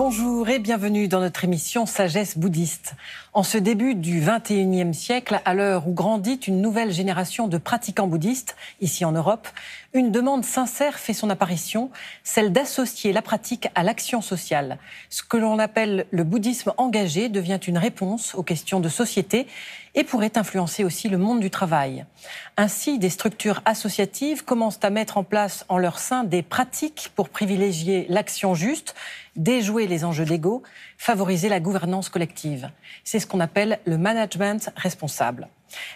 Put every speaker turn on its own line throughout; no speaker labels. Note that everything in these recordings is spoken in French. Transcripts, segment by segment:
Bonjour et bienvenue dans notre émission Sagesse bouddhiste. En ce début du XXIe siècle, à l'heure où grandit une nouvelle génération de pratiquants bouddhistes, ici en Europe, une demande sincère fait son apparition, celle d'associer la pratique à l'action sociale. Ce que l'on appelle le bouddhisme engagé devient une réponse aux questions de société et pourrait influencer aussi le monde du travail. Ainsi, des structures associatives commencent à mettre en place en leur sein des pratiques pour privilégier l'action juste, déjouer les enjeux légaux, favoriser la gouvernance collective. C'est ce qu'on appelle le management responsable.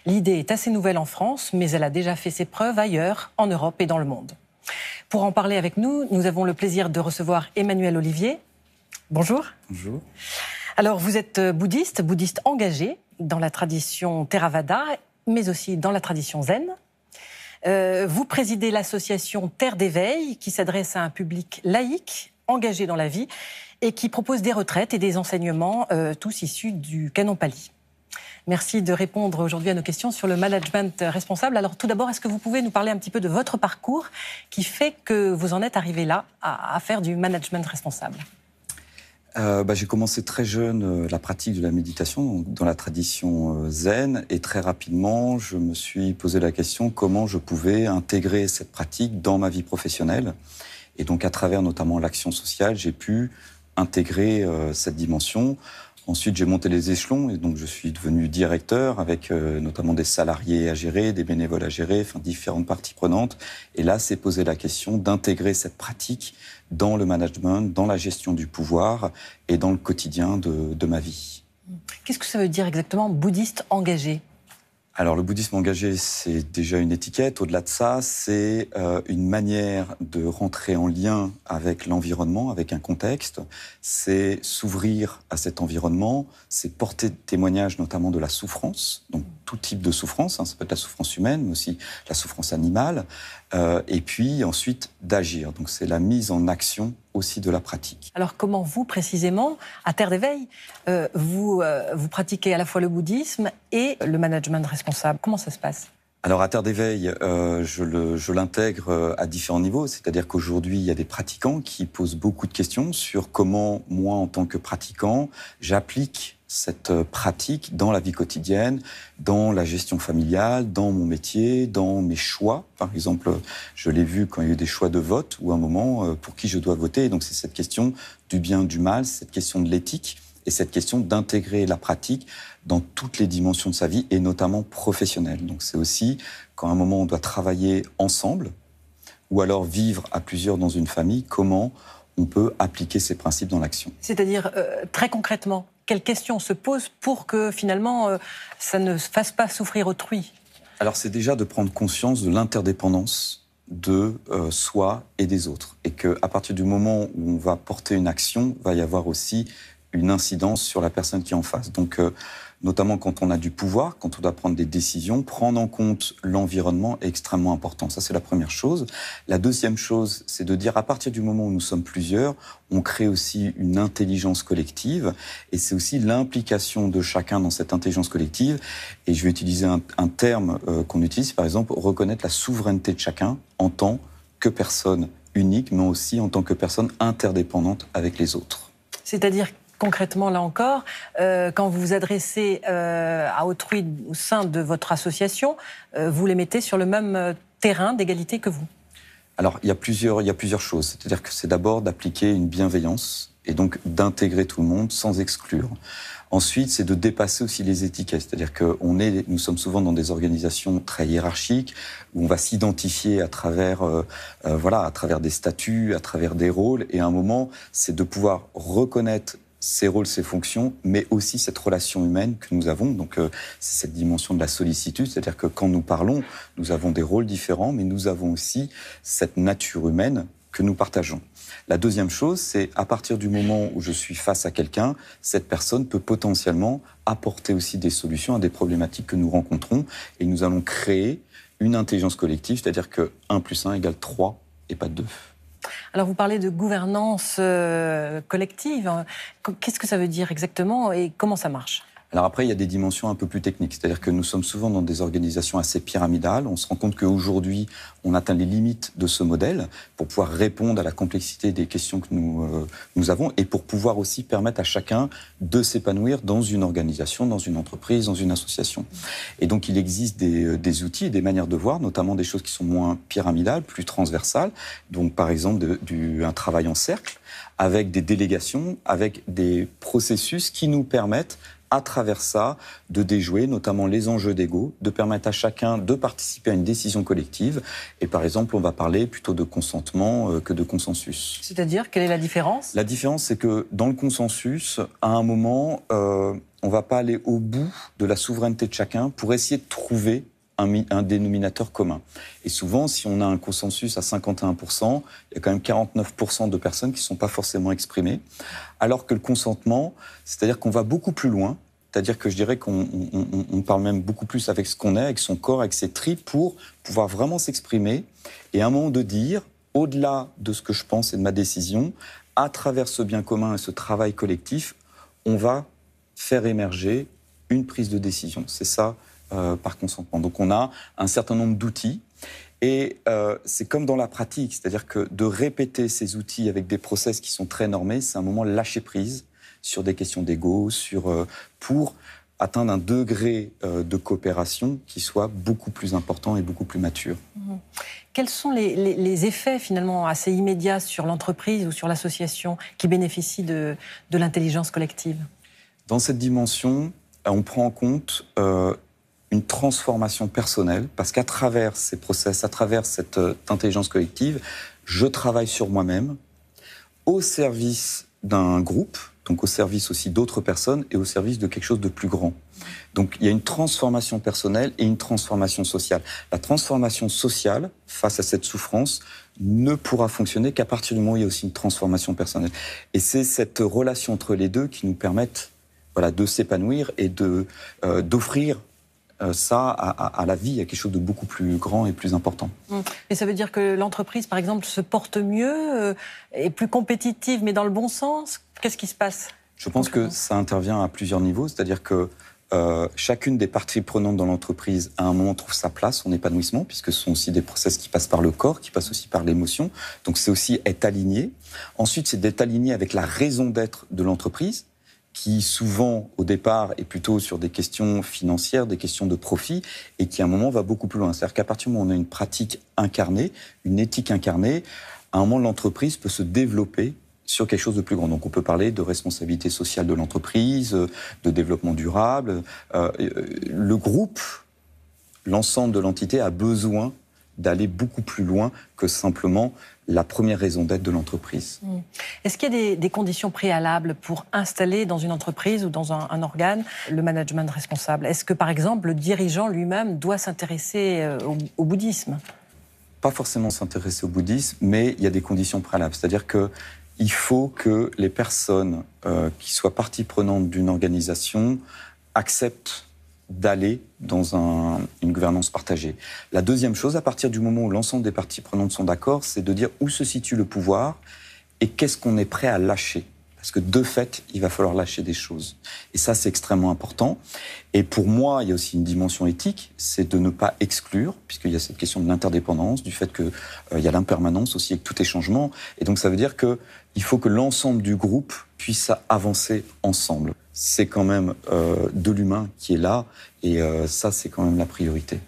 L'idée est assez nouvelle en France, mais elle a déjà fait ses preuves ailleurs, en Europe et dans le monde. Pour en parler avec nous, nous avons le plaisir de recevoir Emmanuel Olivier. Bonjour. Bonjour. Alors, vous êtes euh, bouddhiste, bouddhiste engagé dans la tradition Theravada, mais aussi dans la tradition zen. Euh, vous présidez l'association Terre d'éveil, qui s'adresse à un public laïque, engagé dans la vie et qui propose des retraites et des enseignements, euh, tous issus du canon Pali. Merci de répondre aujourd'hui à nos questions sur le management responsable. Alors tout d'abord, est-ce que vous pouvez nous parler un petit peu de votre parcours qui fait que vous en êtes arrivé là à, faire du management responsable
euh, bah, j'ai commencé très jeune euh, la pratique de la méditation dans la tradition zen et très rapidement je me suis posé la question comment je pouvais intégrer cette pratique dans ma vie professionnelle et donc à travers notamment l'action sociale j'ai pu intégrer euh, cette dimension. Ensuite, j'ai monté les échelons et donc je suis devenu directeur avec euh, notamment des salariés à gérer, des bénévoles à gérer, enfin différentes parties prenantes. Et là, c'est posé la question d'intégrer cette pratique dans le management, dans la gestion du pouvoir et dans le quotidien de ma vie.
Qu'est-ce que ça veut dire exactement bouddhiste engagé
alors le bouddhisme engagé, c'est déjà une étiquette. Au-delà de ça, c'est euh, une manière de rentrer en lien avec l'environnement, avec un contexte. C'est s'ouvrir à cet environnement, c'est porter témoignage notamment de la souffrance, tout type de souffrance, ça peut être la souffrance humaine, mais aussi la souffrance animale, euh, et puis ensuite d'agir. Donc c'est la mise en action aussi de la pratique.
Alors comment vous précisément, à Terre d'éveil, euh, vous, euh, vous pratiquez à la fois le bouddhisme et le management responsable Comment ça se passe
alors à Terre d'éveil, je l'intègre à différents niveaux, c'est-à-dire qu'aujourd'hui, il y a des pratiquants qui posent beaucoup de questions sur comment moi, en tant que pratiquant, j'applique cette euh, pratique dans la vie quotidienne, dans la gestion familiale, dans mon métier, dans mes choix. Par exemple, je l'ai vu quand il y a eu des choix de vote ou un moment euh, pour qui je dois voter. donc c'est cette question du bien, du mal, cette question de l'éthique et cette question d'intégrer la pratique dans toutes les dimensions de sa vie et notamment professionnelle. Donc c'est aussi quand à un moment on doit travailler ensemble ou alors vivre à plusieurs dans une famille, comment on peut appliquer ces principes dans l'action.
C'est-à-dire euh, très concrètement, quelles questions se posent pour que finalement euh, ça ne fasse pas souffrir autrui
Alors c'est déjà de prendre conscience de l'interdépendance de euh, soi et des autres. Et qu'à partir du moment où on va porter une action, va y avoir aussi une incidence sur la personne qui est en face. Donc, euh, notamment quand on a du pouvoir, quand on doit prendre des décisions, prendre en compte l'environnement est extrêmement important. Ça, c'est la première chose. La deuxième chose, c'est de dire à partir du moment où nous sommes plusieurs, on crée aussi une intelligence collective et c'est aussi l'implication de chacun dans cette intelligence collective. Et je vais utiliser un, terme euh, qu'on utilise, par exemple, reconnaître la souveraineté de chacun en tant que personne unique, mais aussi en tant que personne interdépendante avec les autres.
C'est-à-dire concrètement, là encore, euh, quand vous vous adressez euh, à autrui au sein de votre association, euh, vous les mettez sur le même terrain d'égalité que vous
Alors, il y a plusieurs, il plusieurs choses. C'est-à-dire que c'est d'abord d'appliquer une bienveillance et donc d'intégrer tout le monde sans exclure. Ensuite, c'est de dépasser aussi les étiquettes, c'est-à-dire que est, nous sommes souvent dans des organisations très hiérarchiques où on va s'identifier à travers, voilà, à travers des statuts, à travers des rôles, et à un moment, c'est de pouvoir reconnaître ses rôles, ses fonctions, mais aussi cette relation humaine que nous avons. Donc, euh, cette dimension de la sollicitude, c'est-à-dire que quand nous parlons, nous avons des rôles différents, mais nous avons aussi cette nature humaine que nous partageons. La deuxième chose, c'est à partir du moment où je suis face à quelqu'un, cette personne peut potentiellement apporter aussi des solutions à des problématiques que nous rencontrons et nous allons créer une intelligence collective, c'est-à-dire que 1 plus 1 égale 3 et pas 2.
Alors vous parlez de gouvernance euh, collective. Hein. Qu'est-ce que ça veut dire exactement et comment ça marche
alors après, il y a des dimensions un peu plus techniques, c'est-à-dire que nous sommes souvent dans des organisations assez pyramidales. On se rend compte qu'aujourd'hui, on atteint les limites de ce modèle pour pouvoir répondre à la complexité des questions que nous, euh, nous avons et pour pouvoir aussi permettre à chacun de s'épanouir dans une organisation, dans une entreprise, dans une association. Et donc, il existe des, euh, des outils et des manières de voir, notamment des choses qui sont moins pyramidales, plus transversales. Donc, par exemple, du, un travail en cercle avec des délégations, avec des processus qui nous permettent à travers ça, de déjouer notamment les enjeux d'ego, de permettre à chacun de participer à une décision collective. Et par exemple, on va parler plutôt de consentement euh, que de consensus.
C'est-à-dire, quelle est la différence
La différence, c'est que dans le consensus, à un moment, euh, on ne va pas aller au bout de la souveraineté de chacun pour essayer de trouver un, dénominateur commun. Et souvent, si on a un consensus à 51%, il y a quand même 49% de personnes qui ne sont pas forcément exprimées. Alors que le consentement, c'est-à-dire qu'on va beaucoup plus loin, c'est-à-dire que je dirais qu'on parle même beaucoup plus avec ce qu'on est, avec son corps, avec ses tripes, pour pouvoir vraiment s'exprimer et à un moment de dire, au-delà de ce que je pense et de ma décision, à travers ce bien commun et ce travail collectif, on va faire émerger une prise de décision. C'est ça euh, par consentement. Donc on a un certain nombre d'outils. Et euh, c'est comme dans la pratique, c'est-à-dire que de répéter ces outils avec des process qui sont très normés, c'est un moment lâcher prise sur des questions d'ego, sur euh, pour atteindre un degré de coopération qui soit beaucoup plus important et beaucoup plus mature.
Mmh. Quels sont les, effets finalement assez immédiats sur l'entreprise ou sur l'association qui bénéficie de, l'intelligence collective
Dans cette dimension, on prend en compte une transformation personnelle, parce qu'à travers ces process, à travers cette euh, intelligence collective, je travaille sur moi-même au service d'un groupe, donc au service aussi d'autres personnes et au service de quelque chose de plus grand. Donc il y a une transformation personnelle et une transformation sociale. La transformation sociale face à cette souffrance ne pourra fonctionner qu'à partir du moment où il y a aussi une transformation personnelle. Et c'est cette relation entre les deux qui nous permettent voilà, de s'épanouir et de euh, d'offrir euh, ça à, à, à, la vie, a quelque chose de beaucoup plus grand et plus important.
Mmh. Mais ça veut dire que l'entreprise, par exemple, se porte mieux, euh, est plus compétitive, mais dans le bon sens Qu'est-ce qui se passe
Je pense que ça intervient à plusieurs niveaux, c'est-à-dire que euh, chacune des parties prenantes dans l'entreprise, à un moment, trouve sa place, son épanouissement, puisque ce sont aussi des process qui passent par le corps, qui passent aussi par l'émotion. Donc c'est aussi être aligné. Ensuite, c'est d'être aligné avec la raison d'être de l'entreprise qui souvent au départ est plutôt sur des questions financières, des questions de profit, et qui à un moment va beaucoup plus loin. C'est-à-dire qu'à partir du moment où on a une pratique incarnée, une éthique incarnée, à un moment l'entreprise peut se développer sur quelque chose de plus grand. Donc on peut parler de responsabilité sociale de l'entreprise, de développement durable. Euh, euh, le groupe, l'ensemble de l'entité a besoin d'aller beaucoup plus loin que simplement la première raison d'être de l'entreprise. Mmh.
Est-ce qu'il y a des, conditions préalables pour installer dans une entreprise ou dans un, organe le management responsable Est-ce que, par exemple, le dirigeant lui-même doit s'intéresser euh, au, bouddhisme
Pas forcément s'intéresser au bouddhisme, mais il y a des conditions préalables. C'est-à-dire que il faut que les personnes euh, qui soient partie prenante d'une organisation acceptent d'aller dans une gouvernance partagée. La deuxième chose, à partir du moment où l'ensemble des parties prenantes sont d'accord, c'est de dire où se situe le pouvoir et qu'est-ce qu'on est prêt à lâcher. Parce que de fait, il va falloir lâcher des choses. Et ça, c'est extrêmement important. Et pour moi, il y a aussi une dimension éthique, c'est de ne pas exclure, puisqu'il y a cette question de l'interdépendance, du fait qu'il euh, y a l'impermanence aussi, et que tout est changement. Et donc, ça veut dire qu'il faut que l'ensemble du groupe puisse avancer ensemble c'est quand même euh, de l'humain qui est là, et euh, ça, c'est quand même la priorité.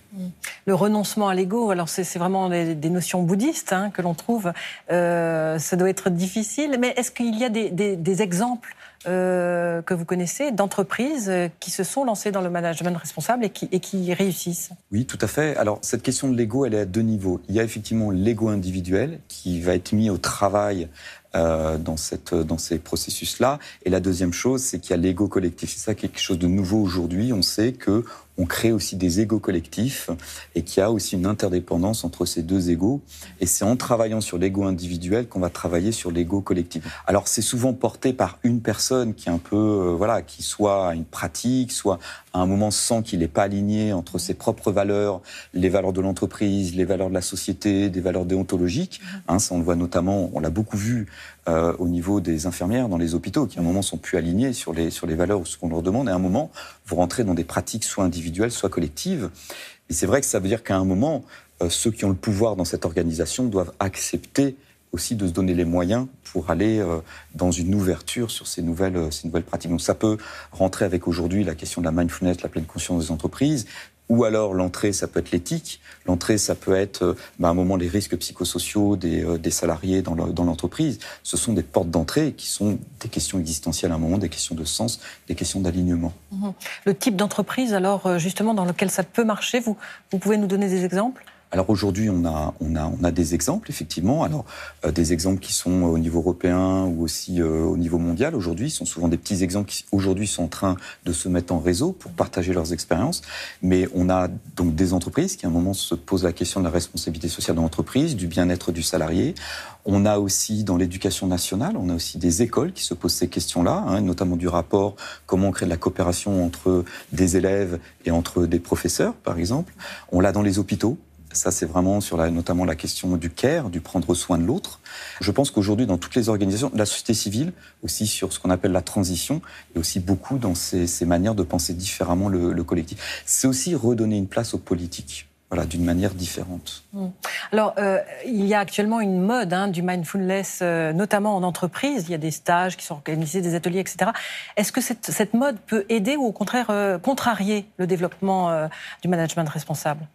Le renoncement à l'ego, alors c'est vraiment des, notions bouddhistes hein, que l'on trouve, euh, ça doit être difficile, mais est-ce qu'il y a des, exemples que vous connaissez d'entreprises qui se sont lancées dans le management responsable et qui, et qui réussissent
Oui, tout à fait. Alors cette question de l'ego, elle est à deux niveaux. Il y a effectivement l'ego individuel qui va être mis au travail euh, dans, cette, dans ces processus-là. Et la deuxième chose, c'est qu'il y a l'ego collectif. C'est ça quelque chose de nouveau aujourd'hui. On sait que on crée aussi des égaux collectifs et qui a aussi une interdépendance entre ces deux égaux. Et c'est en travaillant sur l'ego individuel qu'on va travailler sur l'ego collectif. Alors c'est souvent porté par une personne qui est un peu, euh, voilà, qui soit à une pratique, soit à un moment sans qu'il n'est pas aligné entre ses propres valeurs, les valeurs de l'entreprise, les valeurs de la société, des valeurs déontologiques. Mmh. Hein, ça on le voit notamment, on l'a beaucoup vu euh, au niveau des infirmières dans les hôpitaux, qui à un moment sont plus alignées sur les, sur les valeurs ou ce qu'on leur demande. Et à un moment, vous rentrez dans des pratiques soit individuelles, soit collectives. Et c'est vrai que ça veut dire qu'à un moment, euh, ceux qui ont le pouvoir dans cette organisation doivent accepter aussi de se donner les moyens pour aller euh, dans une ouverture sur ces nouvelles, ces nouvelles pratiques. Donc ça peut rentrer avec aujourd'hui la question de la mindfulness, la pleine conscience des entreprises, ou alors l'entrée, ça peut être l'éthique. L'entrée, ça peut être à euh, bah, un moment les risques psychosociaux des, euh, salariés dans l'entreprise. Ce sont des portes d'entrée qui sont des questions existentielles à un moment, des questions de sens, des questions d'alignement.
Mhm. Le type d'entreprise, alors euh, justement, dans lequel ça peut marcher, vous pouvez nous donner des exemples
alors aujourd'hui, on a, on, a, des exemples, effectivement. Alors, euh, des exemples qui sont euh, au niveau européen ou aussi euh, au niveau mondial aujourd'hui. sont souvent des petits exemples qui, aujourd'hui, sont en train de se mettre en réseau pour partager leurs expériences. Mais on a donc des entreprises qui, à un moment, se posent la question de la responsabilité sociale de l'entreprise, du bien-être du salarié. On a aussi, dans l'éducation nationale, on a aussi des écoles qui se posent ces questions-là, hein, notamment du rapport comment créer de la coopération entre des élèves et entre des professeurs, par exemple. On l'a dans les hôpitaux. Ça, c'est vraiment sur notamment la question du care, du prendre soin de l'autre. Je pense qu'aujourd'hui, dans toutes les organisations, la société civile, aussi sur ce qu'on appelle la transition, et aussi beaucoup dans ces, manières de penser différemment le, collectif. C'est aussi redonner une place aux politiques. d'une manière différente.
Mmh. Alors, euh, il y a actuellement une mode hein, du mindfulness, euh, notamment en entreprise. Il y a des stages qui sont organisés, des ateliers, etc. Est-ce que cette, mode peut aider ou au contraire euh, contrarier le développement du management responsable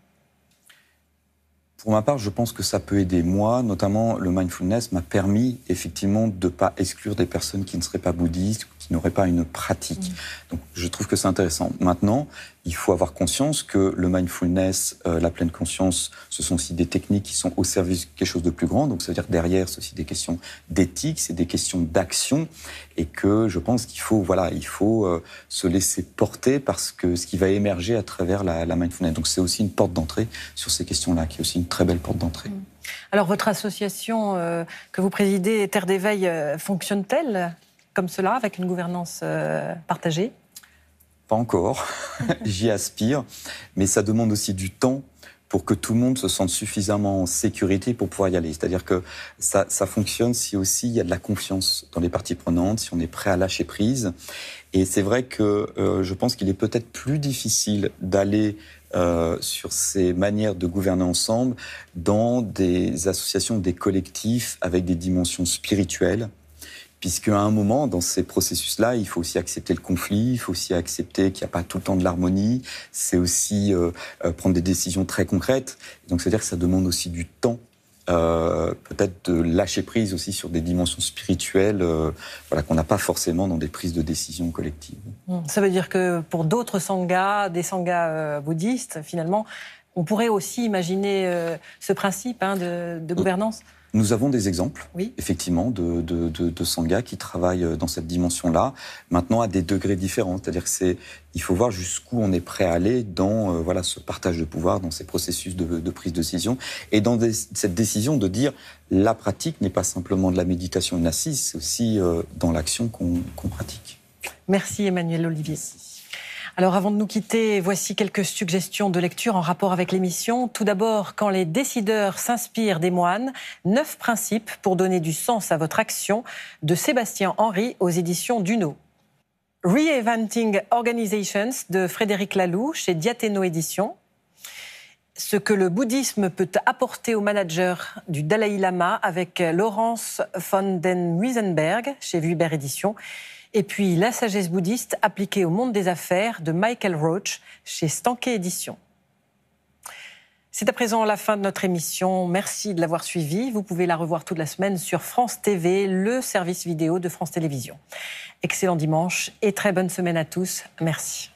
pour ma part, je pense que ça peut aider. Moi, notamment, le mindfulness m'a permis effectivement de ne pas exclure des personnes qui ne seraient pas bouddhistes n'aurait pas une pratique. Mm. Donc je trouve que c'est intéressant. Maintenant, il faut avoir conscience que le mindfulness, euh, la pleine conscience, ce sont aussi des techniques qui sont au service de quelque chose de plus grand. Donc ça veut dire derrière, c'est aussi des questions d'éthique, c'est des questions d'action, et que je pense qu'il faut, voilà, il faut euh, se laisser porter parce que ce qui va émerger à travers la, mindfulness. Donc c'est aussi une porte d'entrée sur ces questions-là, qui est aussi une très belle porte d'entrée. Mm.
Alors votre association euh, que vous présidez, Terre d'éveil, fonctionne-t-elle comme cela, avec une gouvernance euh, partagée
Pas encore. J'y aspire. Mais ça demande aussi du temps pour que tout le monde se sente suffisamment en sécurité pour pouvoir y aller. C'est-à-dire que ça, fonctionne si aussi il y a de la confiance dans les parties prenantes, si on est prêt à lâcher prise. Et c'est vrai que euh, je pense qu'il est peut-être plus difficile d'aller euh, sur ces manières de gouverner ensemble dans des associations, des collectifs avec des dimensions spirituelles puisque à un moment, dans ces processus-là, il faut aussi accepter le conflit, il faut aussi accepter qu'il n'y a pas tout le temps de l'harmonie, c'est aussi euh, euh, prendre des décisions très concrètes, donc c'est-à-dire que ça demande aussi du temps. Euh, peut-être de lâcher prise aussi sur des dimensions spirituelles voilà, qu'on n'a pas forcément dans des prises de décision collectives.
Hmm. Ça veut dire que pour d'autres sanghas, des sanghas bouddhistes, finalement, on pourrait aussi imaginer ce principe hein, de hmm. gouvernance
nous avons des exemples, effectivement, de, de, de, qui travaillent euh, dans cette dimension-là, maintenant à des degrés différents. C'est-à-dire qu'il il faut voir jusqu'où on est prêt à aller dans euh, voilà ce partage de pouvoir, dans ces processus de, prise de décision, et dans cette décision de dire la pratique n'est pas simplement de la méditation, une assise, c'est aussi euh, dans l'action qu'on pratique.
Merci Emmanuel Olivier. Alors avant de nous quitter, voici quelques suggestions de lecture en rapport avec l'émission. Tout d'abord, quand les décideurs s'inspirent des moines, neuf principes pour donner du sens à votre action de Sébastien Henry aux éditions Duno. Re-eventing Organizations de Frédéric Laloux chez Diaténo Éditions. Ce que le bouddhisme peut apporter aux managers du Dalai Lama avec Laurence von den Wiesenberg chez Vuibert Éditions et puis La sagesse bouddhiste appliquée au monde des affaires de Michael Roach chez Stanquet Éditions. C'est à présent la fin de notre émission. Merci de l'avoir suivie. Vous pouvez la revoir toute la semaine sur France TV, le service vidéo de France Télévisions. Excellent dimanche et très bonne semaine à tous. Merci.